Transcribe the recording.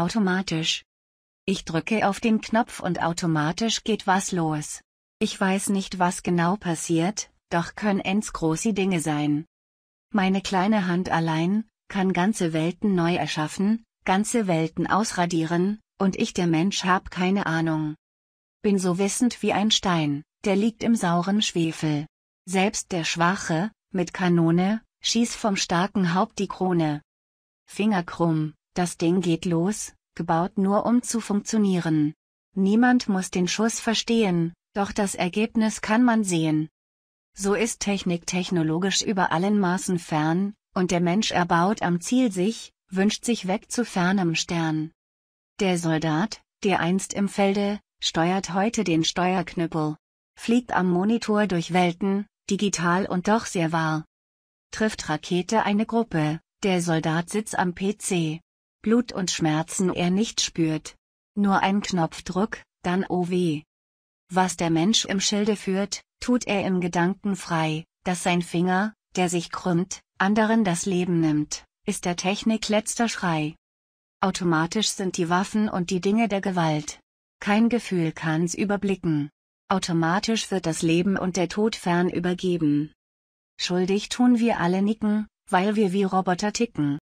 automatisch. Ich drücke auf den Knopf und automatisch geht was los. Ich weiß nicht, was genau passiert, doch können ends große Dinge sein. Meine kleine Hand allein kann ganze Welten neu erschaffen, ganze Welten ausradieren, und ich der Mensch hab keine Ahnung. Bin so wissend wie ein Stein, der liegt im sauren Schwefel. Selbst der Schwache, mit Kanone, schießt vom starken Haupt die Krone. Finger krumm. Das Ding geht los, gebaut nur um zu funktionieren. Niemand muss den Schuss verstehen, doch das Ergebnis kann man sehen. So ist Technik technologisch über allen Maßen fern, und der Mensch erbaut am Ziel sich, wünscht sich weg zu fernem Stern. Der Soldat, der einst im Felde, steuert heute den Steuerknüppel. Fliegt am Monitor durch Welten, digital und doch sehr wahr. Trifft Rakete eine Gruppe, der Soldat sitzt am PC. Blut und Schmerzen er nicht spürt. Nur ein Knopfdruck, dann oh weh. Was der Mensch im Schilde führt, tut er im Gedanken frei, dass sein Finger, der sich krümmt, anderen das Leben nimmt, ist der Technik letzter Schrei. Automatisch sind die Waffen und die Dinge der Gewalt. Kein Gefühl kann's überblicken. Automatisch wird das Leben und der Tod fern übergeben. Schuldig tun wir alle nicken, weil wir wie Roboter ticken.